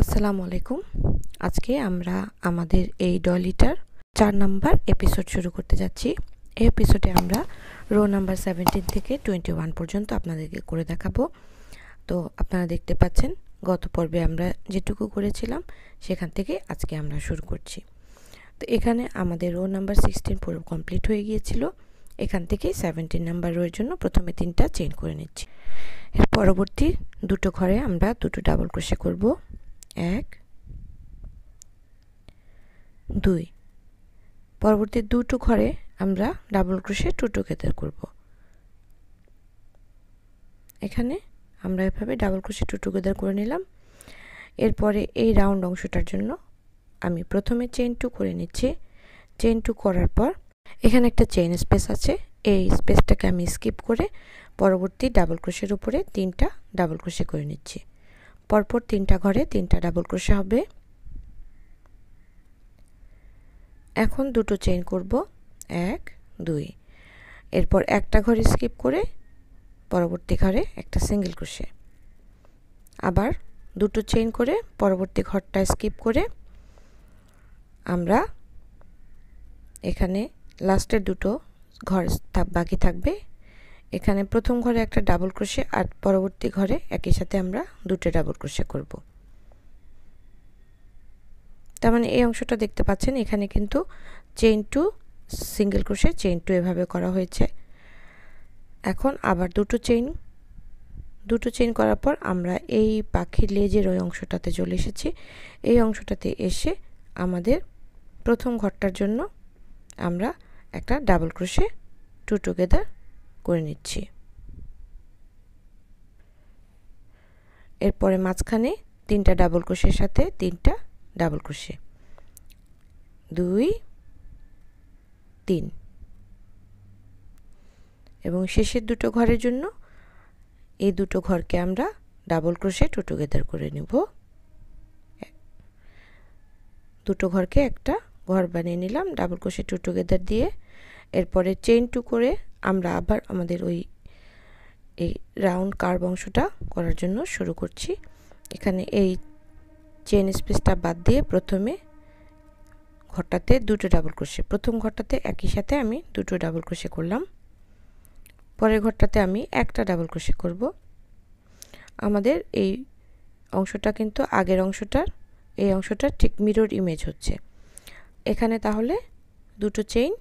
আসসালামু আলাইকুম আজকে আমরা আমাদের এই ডলিটার চার নাম্বার এপিসোড শুরু করতে যাচ্ছি এই এপিসোডে আমরা রো নাম্বার সেভেন্টিন থেকে টোয়েন্টি ওয়ান পর্যন্ত আপনাদেরকে করে দেখাবো তো আপনারা দেখতে পাচ্ছেন গত পর্বে আমরা যেটুকু করেছিলাম সেখান থেকে আজকে আমরা শুরু করছি তো এখানে আমাদের রো নাম্বার সিক্সটিন পুরো কমপ্লিট হয়ে গিয়েছিল এখান থেকে সেভেন্টিন নাম্বার রোয়ের জন্য প্রথমে তিনটা চেন করে নিচ্ছি এর পরবর্তী দুটো ঘরে আমরা দুটো ডাবল ক্রোশে করবো এক দুই পরবর্তী দুটো ঘরে আমরা ডাবল ক্রোশে টু টুগেদার করব এখানে আমরা এভাবে ডাবল ক্রোশে টু টুগেদার করে নিলাম এরপরে এই রাউন্ড অংশটার জন্য আমি প্রথমে চেন টু করে নিচ্ছি চেন টু করার পর এখানে একটা চেন স্পেস আছে এই স্পেসটাকে আমি স্কিপ করে পরবর্তী ডাবল ক্রোশের উপরে তিনটা ডাবল ক্রোশে করে নিচ্ছি পরপর তিনটা ঘরে তিনটা ডাবল ক্রোশা হবে এখন দুটো চেইন করব এক দুই এরপর একটা ঘরে স্কিপ করে পরবর্তী ঘরে একটা সিঙ্গেল ক্রোশে আবার দুটো চেইন করে পরবর্তী ঘরটা স্কিপ করে আমরা এখানে লাস্টের দুটো ঘর বাকি থাকবে এখানে প্রথম ঘরে একটা ডাবল ক্রোশে আর পরবর্তী ঘরে একই সাথে আমরা দুটো ডাবল ক্রোশে করব তার মানে এই অংশটা দেখতে পাচ্ছেন এখানে কিন্তু chain two single crochet chain two এভাবে করা হয়েছে এখন আবার দুটো চেইন দুটো চেইন করার পর আমরা এই পাখির লেজের ওই অংশটাতে চলে এসেছি এই অংশটাতে এসে আমাদের প্রথম ঘরটার জন্য আমরা একটা ডাবল ক্রোশে টু টুগেদার করে নিচ্ছি এরপরে মাঝখানে তিনটা ডাবল ক্রোশের সাথে তিনটা ডাবল ক্রোশে দুই তিন এবং শেষের দুটো ঘরের জন্য এই দুটো ঘরকে আমরা ডাবল ক্রোশে টু টুগেদার করে নেব দুটো ঘরকে একটা ঘর বানিয়ে নিলাম ডাবল ক্রোশে টু টুগেদার দিয়ে এরপরে চেইন টু করে আমরা আবার আমাদের ওই এই রাউন্ড কার্ভ অংশটা করার জন্য শুরু করছি এখানে এই চেন স্পেসটা বাদ দিয়ে প্রথমে ঘরটাতে দুটো ডাবল ক্রোশে প্রথম ঘরটাতে একই সাথে আমি দুটো ডাবল ক্রোশে করলাম পরের ঘরটাতে আমি একটা ডাবল ক্রোশে করব আমাদের এই অংশটা কিন্তু আগের অংশটার এই অংশটার ঠিক মিরর ইমেজ হচ্ছে এখানে তাহলে দুটো চেইন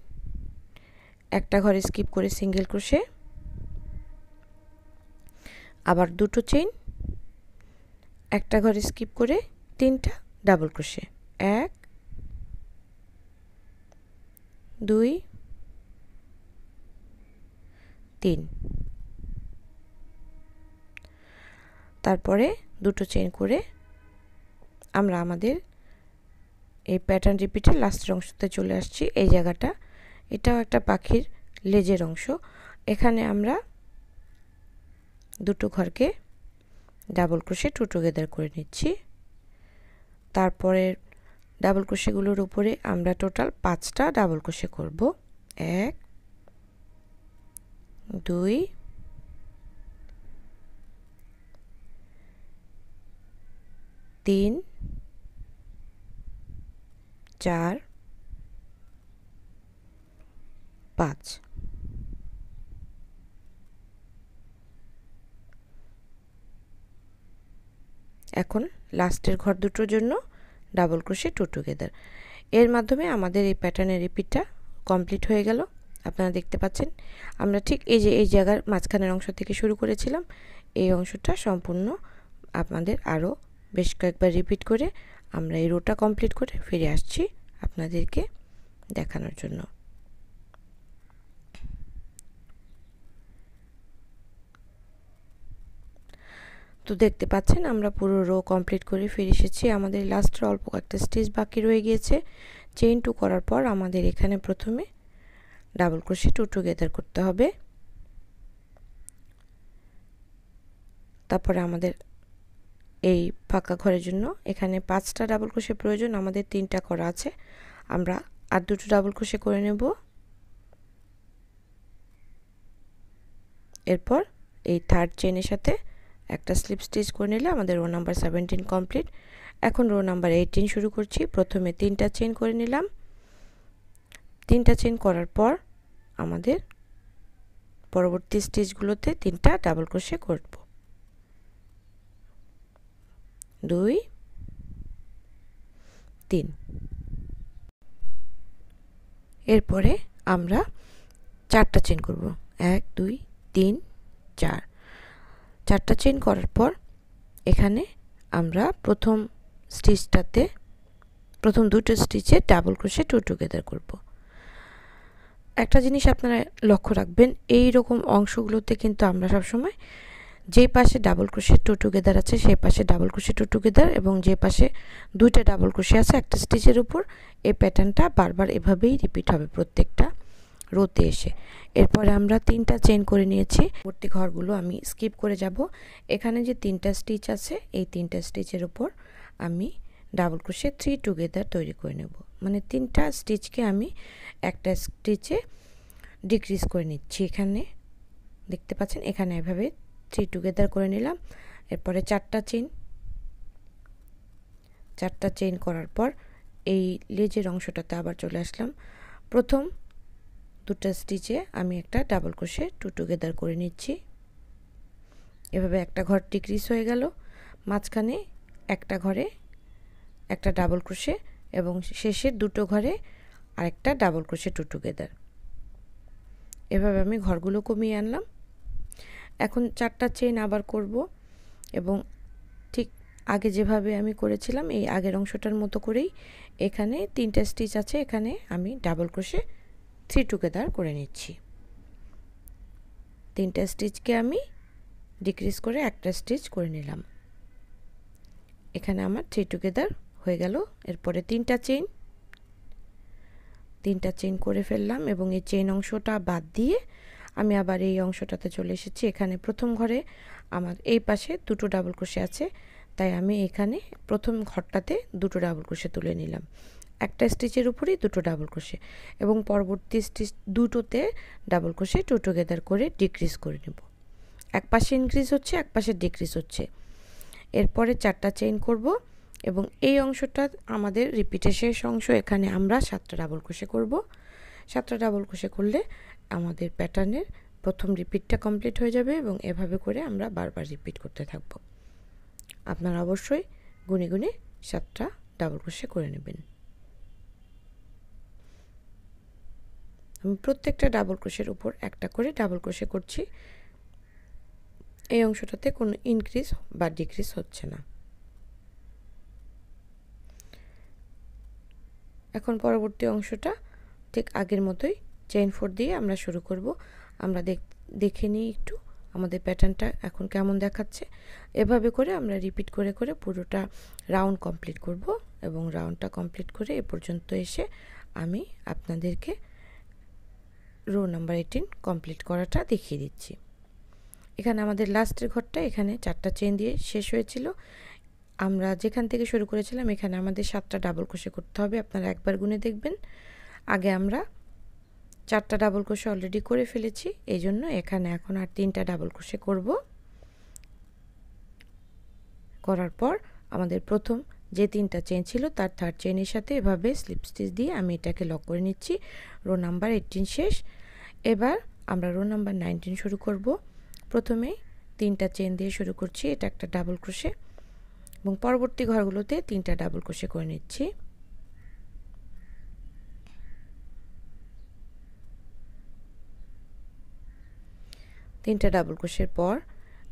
একটা ঘরে স্কিপ করে সিঙ্গেল ক্রোশে আবার দুটো চেইন একটা ঘরে স্কিপ করে তিনটা ডাবল ক্রোশে এক দুই তিন তারপরে দুটো চেন করে আমরা আমাদের এই প্যাটার্ন রিপিটের লাস্টের অংশতে চলে আসছি এই জায়গাটা এটাও একটা পাখির লেজের অংশ এখানে আমরা দুটো ঘরকে ডাবল ক্রোশে টু টুগেদার করে নিচ্ছি তারপরে ডাবল ক্রোশেগুলোর উপরে আমরা টোটাল পাঁচটা ডাবল ক্রোশে করব এক দুই তিন চার পাঁচ এখন লাস্টের ঘর দুটোর জন্য ডাবল ক্রোশে টু টুগেদার এর মাধ্যমে আমাদের এই প্যাটার্নের রিপিটটা কমপ্লিট হয়ে গেল আপনারা দেখতে পাচ্ছেন আমরা ঠিক এই যে এই জায়গার মাঝখানের অংশ থেকে শুরু করেছিলাম এই অংশটা সম্পূর্ণ আপনাদের আরও বেশ কয়েকবার রিপিট করে আমরা এই রোটা কমপ্লিট করে ফিরে আসছি আপনাদেরকে দেখানোর জন্য তো দেখতে পাচ্ছেন আমরা পুরো রো কমপ্লিট করে ফিরে এসেছি আমাদের লাস্টের অল্প একটা স্টিচ বাকি রয়ে গিয়েছে চেইন টু করার পর আমাদের এখানে প্রথমে ডাবল ক্রোশে টু টুগেদার করতে হবে তারপরে আমাদের এই ফাঁকা ঘরের জন্য এখানে পাঁচটা ডাবল ক্রোশে প্রয়োজন আমাদের তিনটা করা আছে আমরা আর দুটো ডাবল ক্রোশে করে নেব এরপর এই থার্ড চেনের সাথে একটা স্লিপ স্টিচ করে নিলে আমাদের রো নাম্বার সেভেন্টিন কমপ্লিট এখন রো নাম্বার এইটিন শুরু করছি প্রথমে তিনটা চেন করে নিলাম তিনটা চেন করার পর আমাদের পরবর্তী স্টিচগুলোতে তিনটা ডাবল ক্রোশে করব দুই তিন এরপরে আমরা চারটা চেন করব এক দুই তিন চার চারটা চেন করার পর এখানে আমরা প্রথম স্টিচটাতে প্রথম দুটো স্টিচে ডাবল ক্রোশে টু টুগেদার করব একটা জিনিস আপনারা লক্ষ্য রাখবেন এই রকম অংশগুলোতে কিন্তু আমরা সবসময় যে পাশে ডাবল ক্রোশে টু টুগেদার আছে সেই পাশে ডাবল ক্রোশে টু টুগেদার এবং যে পাশে দুইটা ডাবল ক্রোশে আছে একটা স্টিচের উপর এই প্যাটার্নটা বারবার এভাবেই রিপিট হবে প্রত্যেকটা রোতে এসে এরপরে আমরা তিনটা চেন করে নিয়েছি ভর্তি ঘরগুলো আমি স্কিপ করে যাব এখানে যে তিনটা স্টিচ আছে এই তিনটা স্টিচের ওপর আমি ডাবল ক্রোশে থ্রি টুগেদার তৈরি করে নেব মানে তিনটা স্টিচকে আমি একটা স্টিচে ডিক্রিজ করে নিচ্ছি এখানে দেখতে পাচ্ছেন এখানে এভাবে থ্রি টুগেদার করে নিলাম এরপরে চারটা চেন চারটা চেন করার পর এই লেজের অংশটাতে আবার চলে আসলাম প্রথম দুটা স্টিচে আমি একটা ডাবল ক্রোশে টু টুগেদার করে নিচ্ছি এভাবে একটা ঘর ডিক্রিস হয়ে গেল মাঝখানে একটা ঘরে একটা ডাবল ক্রোশে এবং শেষের দুটো ঘরে আরেকটা ডাবল ক্রোশে টু টুগেদার এভাবে আমি ঘরগুলো কমিয়ে আনলাম এখন চারটা চেইন আবার করব এবং ঠিক আগে যেভাবে আমি করেছিলাম এই আগের অংশটার মতো করেই এখানে তিনটা স্টিচ আছে এখানে আমি ডাবল ক্রোশে থ্রি টুগেদার করে নিচ্ছি তিনটা স্টিচকে আমি ডিক্রিজ করে একটা স্টিচ করে নিলাম এখানে আমার থ্রি টুগেদার হয়ে গেল এরপরে তিনটা চেইন তিনটা চেইন করে ফেললাম এবং এই চেইন অংশটা বাদ দিয়ে আমি আবার এই অংশটাতে চলে এসেছি এখানে প্রথম ঘরে আমার এই পাশে দুটো ডাবল কোষে আছে তাই আমি এখানে প্রথম ঘরটাতে দুটো ডাবল কোষে তুলে নিলাম একটা স্টিচের উপরেই দুটো ডাবল ক্রোশে এবং পরবর্তী স্টিচ দুটোতে ডাবল ক্রোশে টু টুগেদার করে ডিক্রিজ করে নেব এক পাশে ইনক্রিজ হচ্ছে এক পাশে ডিক্রিজ হচ্ছে এরপরে চারটা চেইন করব এবং এই অংশটা আমাদের রিপিটের শেষ অংশ এখানে আমরা সাতটা ডাবল ক্রোশে করব সাতটা ডাবল ক্রোশে করলে আমাদের প্যাটার্নের প্রথম রিপিটটা কমপ্লিট হয়ে যাবে এবং এভাবে করে আমরা বারবার রিপিট করতে থাকব আপনারা অবশ্যই গুনে গুনে সাতটা ডাবল ক্রোশে করে নেবেন আমি প্রত্যেকটা ডাবল ক্রোশের উপর একটা করে ডাবল ক্রোশে করছি এই অংশটাতে কোনো ইনক্রিজ বা ডিক্রিজ হচ্ছে না এখন পরবর্তী অংশটা ঠিক আগের মতোই চেইন ফোর দিয়ে আমরা শুরু করব আমরা দেখে নিই একটু আমাদের প্যাটার্নটা এখন কেমন দেখাচ্ছে এভাবে করে আমরা রিপিট করে করে পুরোটা রাউন্ড কমপ্লিট করব এবং রাউন্ডটা কমপ্লিট করে এ পর্যন্ত এসে আমি আপনাদেরকে রো নাম্বার এইটিন কমপ্লিট করাটা দেখিয়ে দিচ্ছি এখানে আমাদের লাস্টের ঘরটা এখানে চারটা চেন দিয়ে শেষ হয়েছিল আমরা যেখান থেকে শুরু করেছিলাম এখানে আমাদের সাতটা ডাবল কোষে করতে হবে আপনারা একবার গুনে দেখবেন আগে আমরা চারটা ডাবল কোষে অলরেডি করে ফেলেছি এই জন্য এখানে এখন আর তিনটা ডাবল কোষে করব করার পর আমাদের প্রথম যে তিনটা চেন ছিল তার থার্ড চেনের সাথে এভাবে স্লিপ স্টিচ দিয়ে আমি এটাকে লক করে নিচ্ছি রো নাম্বার এইটিন শেষ এবার আমরা রো নাম্বার নাইনটিন শুরু করব প্রথমে তিনটা চেন দিয়ে শুরু করছি এটা একটা ডাবল ক্রোশে এবং পরবর্তী ঘরগুলোতে তিনটা ডাবল ক্রোশে করে নিচ্ছি তিনটা ডাবল ক্রোশের পর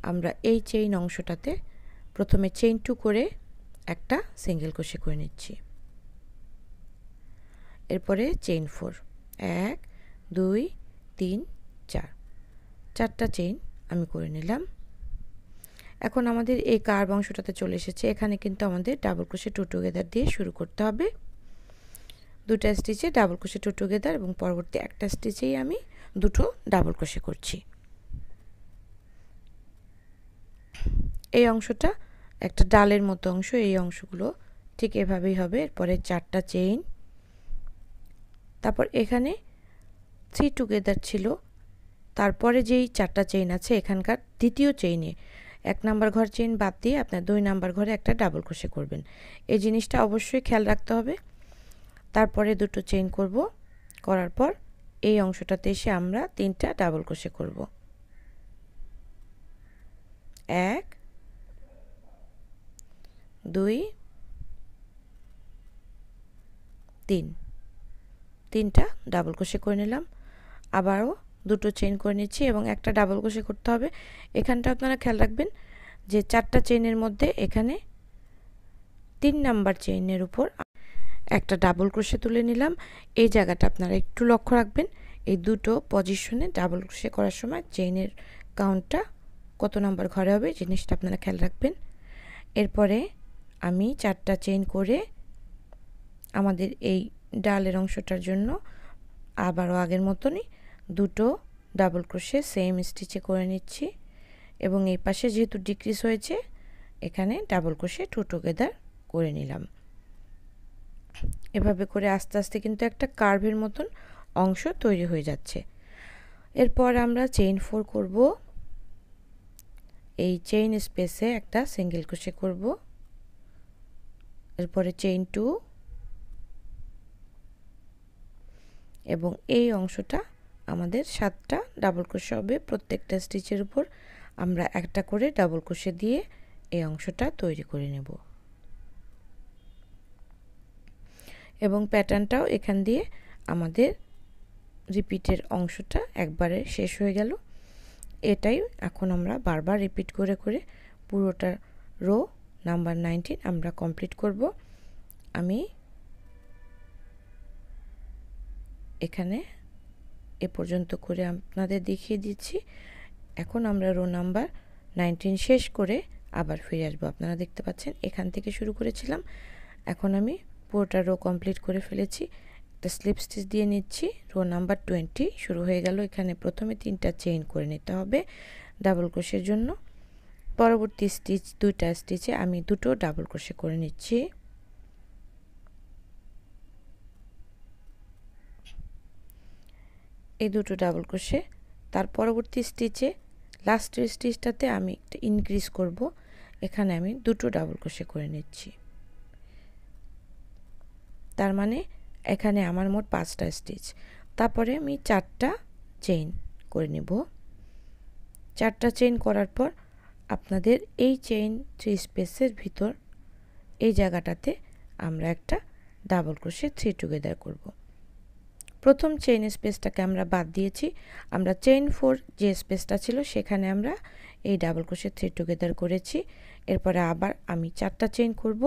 আমরা এই চেইন অংশটাতে প্রথমে চেইন টু করে একটা সিঙ্গেল ক্রোশে করে নিচ্ছি এরপরে চেইন ফোর এক দুই তিন চার চারটা চেইন আমি করে নিলাম এখন আমাদের এই কার্ভ অংশটাতে চলে এসেছে এখানে কিন্তু আমাদের ডাবল ক্রোশে টু টুগেদার দিয়ে শুরু করতে হবে দুটা স্টিচে ডাবল ক্রোশে টু টুগেদার এবং পরবর্তী একটা স্টিচেই আমি দুটো ডাবল ক্রোশে করছি এই অংশটা একটা ডালের মতো অংশ এই অংশগুলো ঠিক এভাবেই হবে এরপরে চারটা চেইন তারপর এখানে থ্রি টুগেদার ছিল তারপরে যেই চারটা চেইন আছে এখানকার দ্বিতীয় চেইনে এক নাম্বার ঘর চেইন বাদ দিয়ে আপনার দুই নাম্বার ঘরে একটা ডাবল ক্রোশে করবেন এই জিনিসটা অবশ্যই খেয়াল রাখতে হবে তারপরে দুটো চেইন করব করার পর এই অংশটাতে এসে আমরা তিনটা ডাবল ক্রোশে করব এক দুই তিন তিনটা ডাবল ক্রোশে করে নিলাম আবারও দুটো চেন করে নিচ্ছি এবং একটা ডাবল কোষে করতে হবে এখানটা আপনারা খেয়াল রাখবেন যে চারটা চেনের মধ্যে এখানে তিন নাম্বার চেইনের উপর একটা ডাবল ক্রোশে তুলে নিলাম এই জায়গাটা আপনারা একটু লক্ষ্য রাখবেন এই দুটো পজিশনে ডাবল ক্রোশে করার সময় চেইনের কাউন্টটা কত নাম্বার ঘরে হবে জিনিসটা আপনারা খেয়াল রাখবেন এরপরে আমি চারটা চেইন করে আমাদের এই ডালের অংশটার জন্য আবারও আগের মতনই দুটো ডাবল ক্রোশে সেম স্টিচে করে নিচ্ছি এবং এই পাশে যেহেতু ডিক্রিজ হয়েছে এখানে ডাবল ক্রোশে টু টুগেদার করে নিলাম এভাবে করে আস্তে আস্তে কিন্তু একটা কার্ভের মতন অংশ তৈরি হয়ে যাচ্ছে এরপর আমরা চেইন ফোর করব এই চেইন স্পেসে একটা সিঙ্গেল ক্রোশে করব এরপরে চেইন টু এবং এই অংশটা আমাদের সাতটা ডাবল ক্রোশে হবে প্রত্যেকটা স্টিচের উপর আমরা একটা করে ডাবল ক্রোশে দিয়ে এই অংশটা তৈরি করে নেব এবং প্যাটার্নটাও এখান দিয়ে আমাদের রিপিটের অংশটা একবারে শেষ হয়ে গেল এটাই এখন আমরা বারবার রিপিট করে করে পুরোটা রো নাম্বার নাইনটিন আমরা কমপ্লিট করব আমি এখানে এ পর্যন্ত করে আপনাদের দেখিয়ে দিচ্ছি এখন আমরা রো নাম্বার নাইনটিন শেষ করে আবার ফিরে আসবো আপনারা দেখতে পাচ্ছেন এখান থেকে শুরু করেছিলাম এখন আমি পুরোটা রো কমপ্লিট করে ফেলেছি একটা স্লিপ স্টিচ দিয়ে নিচ্ছি রো নাম্বার টোয়েন্টি শুরু হয়ে গেল এখানে প্রথমে তিনটা চেইন করে নিতে হবে ডাবল ক্রোশের জন্য পরবর্তী স্টিচ দুইটা স্টিচে আমি দুটো ডাবল ক্রোশে করে নিচ্ছি এই দুটো ডাবল ক্রোশে তার পরবর্তী স্টিচে লাস্টের স্টিচটাতে আমি একটা ইনক্রিজ করব এখানে আমি দুটো ডাবল ক্রোশে করে নিচ্ছি তার মানে এখানে আমার মোট পাঁচটা স্টিচ তারপরে আমি চারটা চেইন করে নেব চারটা চেইন করার পর আপনাদের এই চেইন থ্রি স্পেসের ভিতর এই জায়গাটাতে আমরা একটা ডাবল ক্রোশে থ্রি টুগেদার করবো প্রথম চেইন স্পেসটাকে আমরা বাদ দিয়েছি আমরা চেইন ফোর যে স্পেসটা ছিল সেখানে আমরা এই ডাবল ক্রোশে থ্রি টুগেদার করেছি এরপরে আবার আমি চারটা চেইন করব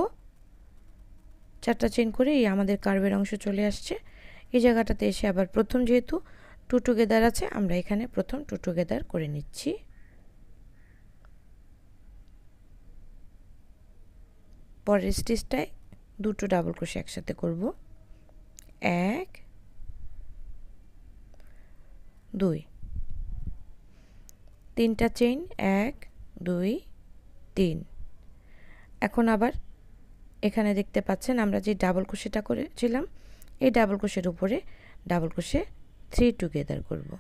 চারটা চেইন করে এই আমাদের কার্ভের অংশ চলে আসছে এই জায়গাটাতে এসে আবার প্রথম যেহেতু টু টুগেদার আছে আমরা এখানে প্রথম টু টুগেদার করে নিচ্ছি পরের স্টিচটায় দুটো ডাবল ক্রোশে একসাথে করব এক দুই তিনটা চেইন এক দুই তিন এখন আবার এখানে দেখতে পাচ্ছেন আমরা যে ডাবল কুশিটা করেছিলাম এই ডাবল কুশের উপরে ডাবল কুশে থ্রি টুগেদার করব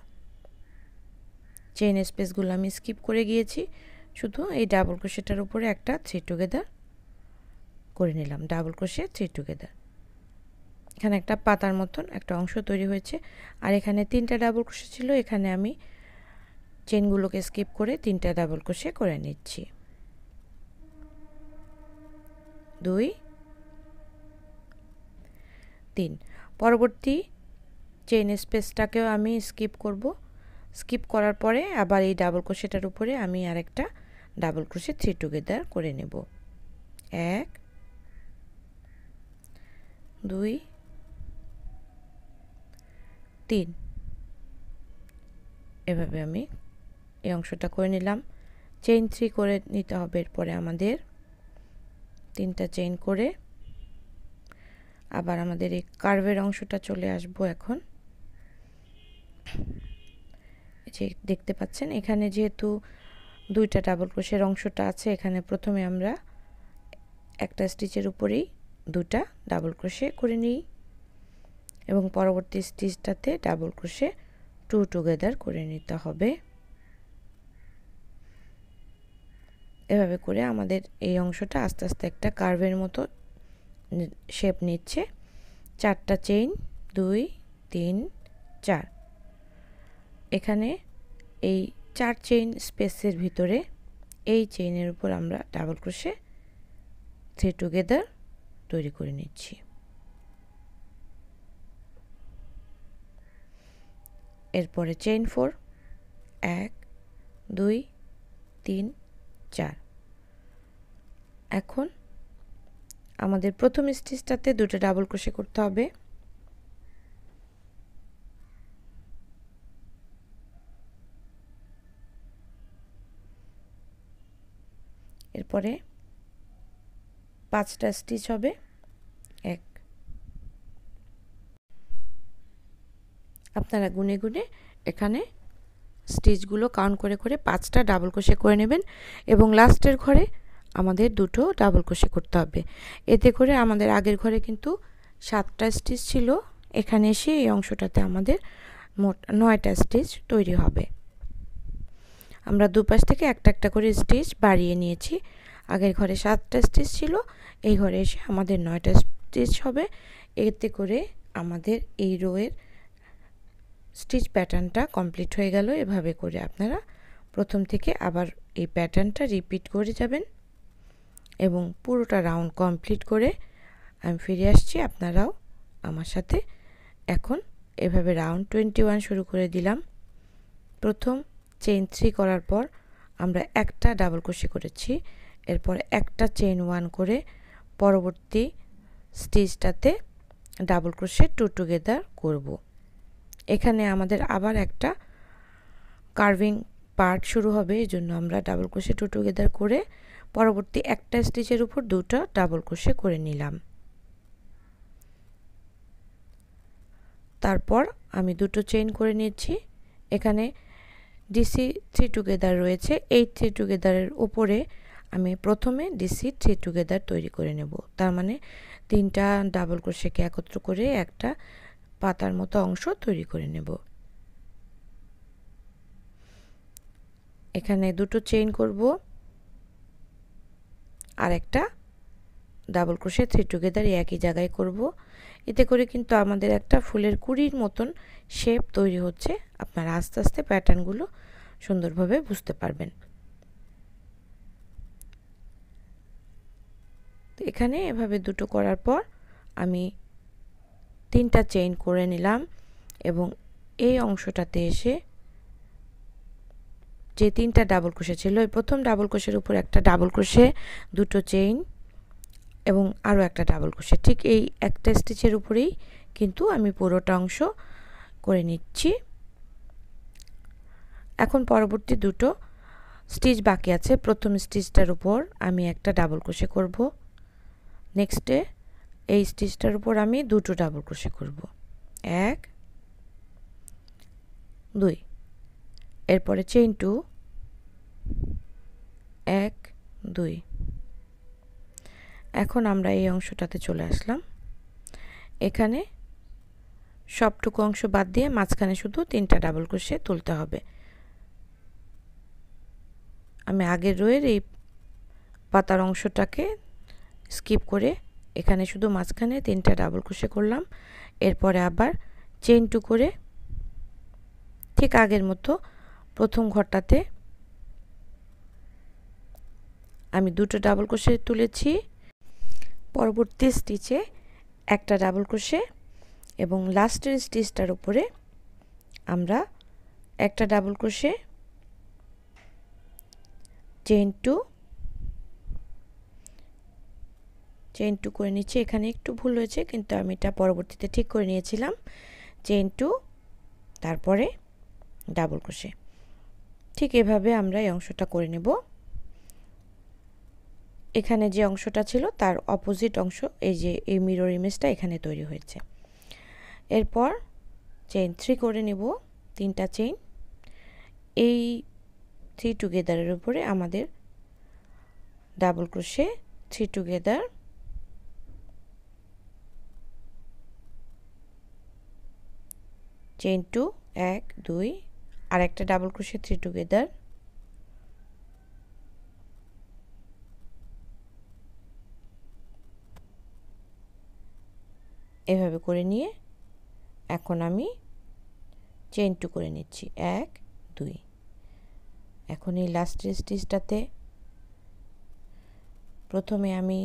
চেইন স্পেসগুলো আমি স্কিপ করে গিয়েছি শুধু এই ডাবল ক্রোশেটার উপরে একটা থ্রি টুগেদার করে নিলাম ডাবল ক্রোশে থ্রি টুগেদার এখানে একটা পাতার মতন একটা অংশ তৈরি হয়েছে আর এখানে তিনটা ডাবল কোষে ছিল এখানে আমি চেনগুলোকে স্কিপ করে তিনটা ডাবল কোষে করে নিচ্ছি দুই তিন পরবর্তী চেন স্পেসটাকেও আমি স্কিপ করব স্কিপ করার পরে আবার এই ডাবল ক্রোশেটার উপরে আমি আরেকটা ডাবল ক্রোশে থ্রি টুগেদার করে নেব এক দুই তিন এভাবে আমি এই অংশটা করে নিলাম চেইন থ্রি করে নিতে হবে এরপরে আমাদের তিনটা চেইন করে আবার আমাদের এই কার্ভের অংশটা চলে আসব এখন যে দেখতে পাচ্ছেন এখানে যেহেতু দুইটা ডাবল ক্রোশের অংশটা আছে এখানে প্রথমে আমরা একটা স্টিচের উপরেই দুটা ডাবল ক্রোশে করে নিই এবং পরবর্তী স্টিচটাতে ডাবল ক্রোশে টু টুগেদার করে নিতে হবে এভাবে করে আমাদের এই অংশটা আস্তে আস্তে একটা কার্ভের মতো শেপ নিচ্ছে চারটা চেইন দুই তিন চার এখানে এই চার চেইন স্পেসের ভিতরে এই চেইনের উপর আমরা ডাবল ক্রোশে থ্রি টুগেদার তৈরি করে নিচ্ছি এরপরে চেইন ফোর এক দুই তিন চার এখন আমাদের প্রথম স্টিচটাতে দুটো ডাবল ক্রোশে করতে হবে এরপরে পাঁচটা স্টিচ হবে আপনারা গুনে গুনে এখানে স্টিচগুলো কাউন্ট করে করে পাঁচটা ডাবল কোষে করে নেবেন এবং লাস্টের ঘরে আমাদের দুটো ডাবল কোষে করতে হবে এতে করে আমাদের আগের ঘরে কিন্তু সাতটা স্টিচ ছিল এখানে এসে এই অংশটাতে আমাদের মোট নয়টা স্টিচ তৈরি হবে আমরা দুপাশ থেকে একটা একটা করে স্টিচ বাড়িয়ে নিয়েছি আগের ঘরে সাতটা স্টিচ ছিল এই ঘরে এসে আমাদের নয়টা স্টিচ হবে এতে করে আমাদের এই রোয়ের স্টিচ প্যাটার্নটা কমপ্লিট হয়ে গেল এভাবে করে আপনারা প্রথম থেকে আবার এই প্যাটার্নটা রিপিট করে যাবেন এবং পুরোটা রাউন্ড কমপ্লিট করে আমি ফিরে আসছি আপনারাও আমার সাথে এখন এভাবে রাউন্ড টোয়েন্টি ওয়ান শুরু করে দিলাম প্রথম চেইন থ্রি করার পর আমরা একটা ডাবল ক্রোশে করেছি এরপর একটা চেইন ওয়ান করে পরবর্তী স্টিচটাতে ডাবল ক্রোশে টু টুগেদার করবো এখানে আমাদের আবার একটা কার্ভিং পার্ট শুরু হবে এই জন্য আমরা ডাবল ক্রোশে টু টুগেদার করে পরবর্তী একটা স্টিচের উপর দুটো ডাবল ক্রোশে করে নিলাম তারপর আমি দুটো চেইন করে নিচ্ছি এখানে ডিসি থ্রি টুগেদার রয়েছে এই থ্রি টুগেদারের উপরে আমি প্রথমে ডিসি থ্রি টুগেদার তৈরি করে নেব তার মানে তিনটা ডাবল ক্রোশেকে একত্র করে একটা পাতার মতো অংশ তৈরি করে নেব এখানে দুটো চেইন করব আর একটা ডাবল ক্রোশে থ্রি টুগেদার একই জায়গায় করব এতে করে কিন্তু আমাদের একটা ফুলের কুড়ির মতন শেপ তৈরি হচ্ছে আপনারা আস্তে আস্তে প্যাটার্নগুলো সুন্দরভাবে বুঝতে পারবেন তো এখানে এভাবে দুটো করার পর আমি তিনটা চেইন করে নিলাম এবং এই অংশটাতে এসে যে তিনটা ডাবল ক্রোশে ছিল এই প্রথম ডাবল ক্রোশের উপর একটা ডাবল ক্রোশে দুটো চেইন এবং আরও একটা ডাবল ক্রোশে ঠিক এই একটা স্টিচের উপরেই কিন্তু আমি পুরোটা অংশ করে নিচ্ছি এখন পরবর্তী দুটো স্টিচ বাকি আছে প্রথম স্টিচটার উপর আমি একটা ডাবল ক্রোশে করব নেক্সটে এই স্টিচটার উপর আমি দুটো ডাবল ক্রোশে করব এক দুই এরপরে চেইন টু এক দুই এখন আমরা এই অংশটাতে চলে আসলাম এখানে সবটুকু অংশ বাদ দিয়ে মাঝখানে শুধু তিনটা ডাবল ক্রোশে তুলতে হবে আমি আগের রোয়ের এই পাতার অংশটাকে স্কিপ করে এখানে শুধু মাঝখানে তিনটা ডাবল ক্রোশে করলাম এরপরে আবার চেন টু করে ঠিক আগের মতো প্রথম ঘরটাতে আমি দুটো ডাবল ক্রোশে তুলেছি পরবর্তী স্টিচে একটা ডাবল ক্রোশে এবং লাস্টের স্টিচটার উপরে আমরা একটা double crochet chain two chain two করে নিচ্ছি এখানে একটু ভুল হয়েছে কিন্তু আমি এটা পরবর্তীতে ঠিক করে নিয়েছিলাম চেন টু তারপরে ডাবল ক্রোশে ঠিক এভাবে আমরা এই অংশটা করে নেব এখানে যে অংশটা ছিল তার অপোজিট অংশ এই যে এই মিরর ইমেজটা এখানে তৈরি হয়েছে এরপর চেইন থ্রি করে নেব তিনটা চেইন এই থ্রি টুগেদারের উপরে আমাদের double crochet three together chain two এক দুই আর একটা ডাবল ক্রোশে থ্রি টুগেদার এভাবে করে নিয়ে এখন আমি চেন টু করে নিচ্ছি এক দুই এখন এই লাস্ট স্টিচটাতে প্রথমে আমি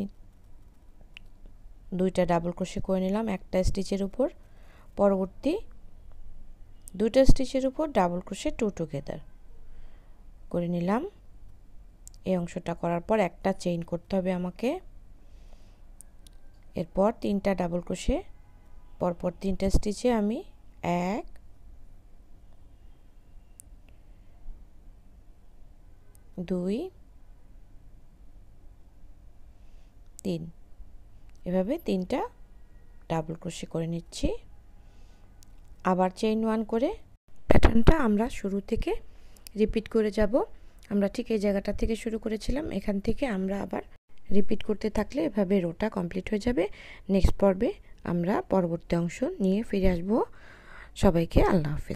দুইটা ডাবল ক্রোশে করে নিলাম একটা স্টিচের উপর পরবর্তী দুটো স্টিচের উপর ডাবল ক্রোশে টু টুগেদার করে নিলাম এই অংশটা করার পর একটা চেইন করতে হবে আমাকে এরপর তিনটা ডাবল ক্রোশে পরপর তিনটা স্টিচে আমি এক দুই তিন এভাবে তিনটা ডাবল ক্রোশে করে নিচ্ছি আবার চেইন ওয়ান করে প্যাটার্নটা আমরা শুরু থেকে রিপিট করে যাব আমরা ঠিক এই জায়গাটা থেকে শুরু করেছিলাম এখান থেকে আমরা আবার রিপিট করতে থাকলে এভাবে রোটা কমপ্লিট হয়ে যাবে নেক্সট পর্বে আমরা পরবর্তী অংশ নিয়ে ফিরে আসবো সবাইকে আল্লাহ হাফিজ